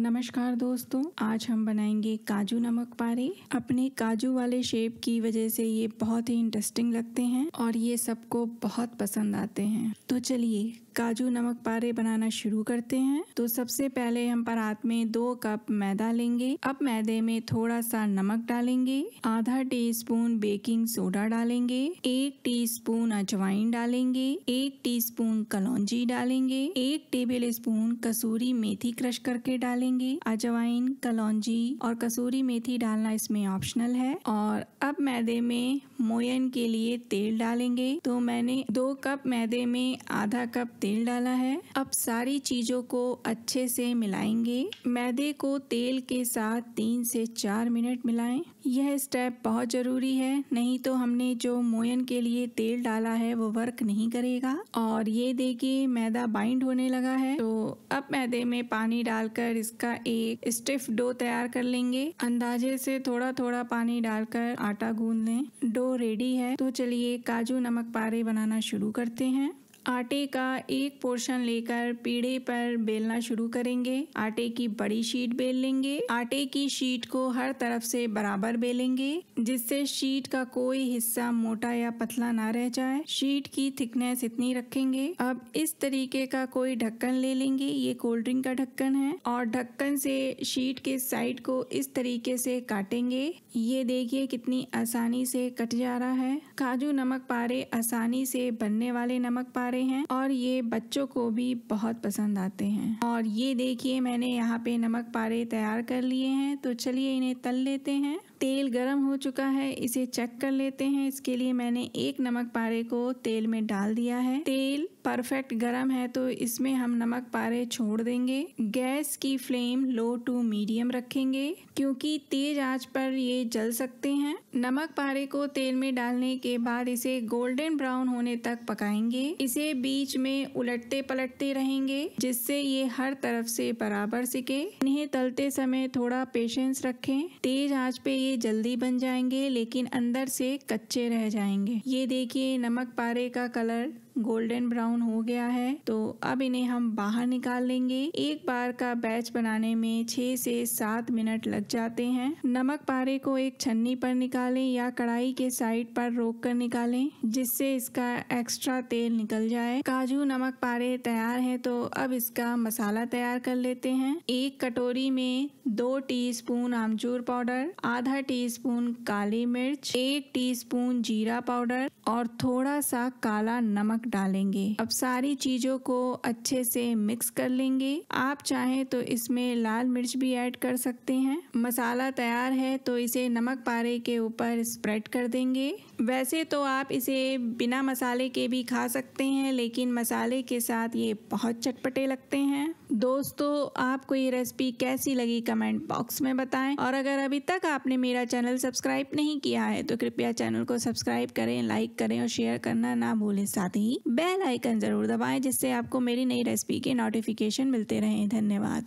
नमस्कार दोस्तों आज हम बनाएंगे काजू नमक पारे अपने काजू वाले शेप की वजह से ये बहुत ही इंटरेस्टिंग लगते हैं और ये सबको बहुत पसंद आते हैं तो चलिए काजू नमक पारे बनाना शुरू करते हैं तो सबसे पहले हम परात में दो कप मैदा लेंगे अब मैदे में थोड़ा सा नमक डालेंगे आधा टीस्पून बेकिंग सोडा डालेंगे एक टीस्पून अजवाइन डालेंगे एक टीस्पून कलौजी डालेंगे एक टेबल स्पून कसूरी मेथी क्रश करके डालेंगे लेंगे अजवाइन कलौजी और कसूरी मेथी डालना इसमें ऑप्शनल है और अब मैदे में मोयन के लिए तेल डालेंगे तो मैंने दो कप मैदे में आधा कप तेल डाला है अब सारी चीजों को अच्छे से मिलाएंगे मैदे को तेल के साथ तीन से चार मिनट मिलाएं यह स्टेप बहुत जरूरी है नहीं तो हमने जो मोयन के लिए तेल डाला है वो वर्क नहीं करेगा और ये देखिए मैदा बाइंड होने लगा है तो अब मैदे में पानी डालकर इस इसका एक स्टिफ डो तैयार कर लेंगे अंदाजे से थोड़ा थोड़ा पानी डालकर आटा गूंद लें डो रेडी है तो चलिए काजू नमक पारे बनाना शुरू करते हैं आटे का एक पोर्शन लेकर पीड़े पर बेलना शुरू करेंगे आटे की बड़ी शीट बेल लेंगे आटे की शीट को हर तरफ से बराबर बेलेंगे जिससे शीट का कोई हिस्सा मोटा या पतला ना रह जाए शीट की थिकनेस इतनी रखेंगे अब इस तरीके का कोई ढक्कन ले लेंगे ये कोल्ड ड्रिंक का ढक्कन है और ढक्कन से शीट के साइड को इस तरीके से काटेंगे ये देखिए कितनी आसानी से कट जा रहा है काजू नमक पारे आसानी से बनने वाले नमक पारे कपड़े हैं और ये बच्चों को भी बहुत पसंद आते हैं और ये देखिए मैंने यहाँ पे नमक पारे तैयार कर लिए हैं तो चलिए इन्हें तल लेते हैं तेल गर्म हो चुका है इसे चेक कर लेते हैं इसके लिए मैंने एक नमक पारे को तेल में डाल दिया है तेल परफेक्ट गर्म है तो इसमें हम नमक पारे छोड़ देंगे गैस की फ्लेम लो टू मीडियम रखेंगे क्योंकि तेज आंच पर ये जल सकते हैं नमक पारे को तेल में डालने के बाद इसे गोल्डन ब्राउन होने तक पकाएंगे इसे इसे बीच में उलटते पलटते रहेंगे जिससे ये हर तरफ से बराबर सिके इन्हें तलते समय थोड़ा पेशेंस रखें तेज आंच पे ये जल्दी बन जाएंगे लेकिन अंदर से कच्चे रह जाएंगे ये देखिए नमक पारे का कलर गोल्डन ब्राउन हो गया है तो अब इन्हें हम बाहर निकाल लेंगे एक बार का बैच बनाने में छह से सात मिनट लग जाते हैं नमक पारे को एक छन्नी पर निकालें या कढ़ाई के साइड पर रोक कर निकालें जिससे इसका एक्स्ट्रा तेल निकल जाए काजू नमक पारे तैयार है तो अब इसका मसाला तैयार कर लेते हैं एक कटोरी में दो टीस्पून आमचूर पाउडर आधा टीस्पून काली मिर्च एक टीस्पून जीरा पाउडर और थोड़ा सा काला नमक डालेंगे अब सारी चीज़ों को अच्छे से मिक्स कर लेंगे आप चाहें तो इसमें लाल मिर्च भी ऐड कर सकते हैं मसाला तैयार है तो इसे नमक पारे के ऊपर स्प्रेड कर देंगे वैसे तो आप इसे बिना मसाले के भी खा सकते हैं लेकिन मसाले के साथ ये बहुत चटपटे लगते हैं दोस्तों आपको ये रेसिपी कैसी लगी कमेंट बॉक्स में बताएं और अगर अभी तक आपने मेरा चैनल सब्सक्राइब नहीं किया है तो कृपया चैनल को सब्सक्राइब करें लाइक करें और शेयर करना ना भूलें साथ ही ही बेल आइकन ज़रूर दबाएं जिससे आपको मेरी नई रेसिपी के नोटिफिकेशन मिलते रहें धन्यवाद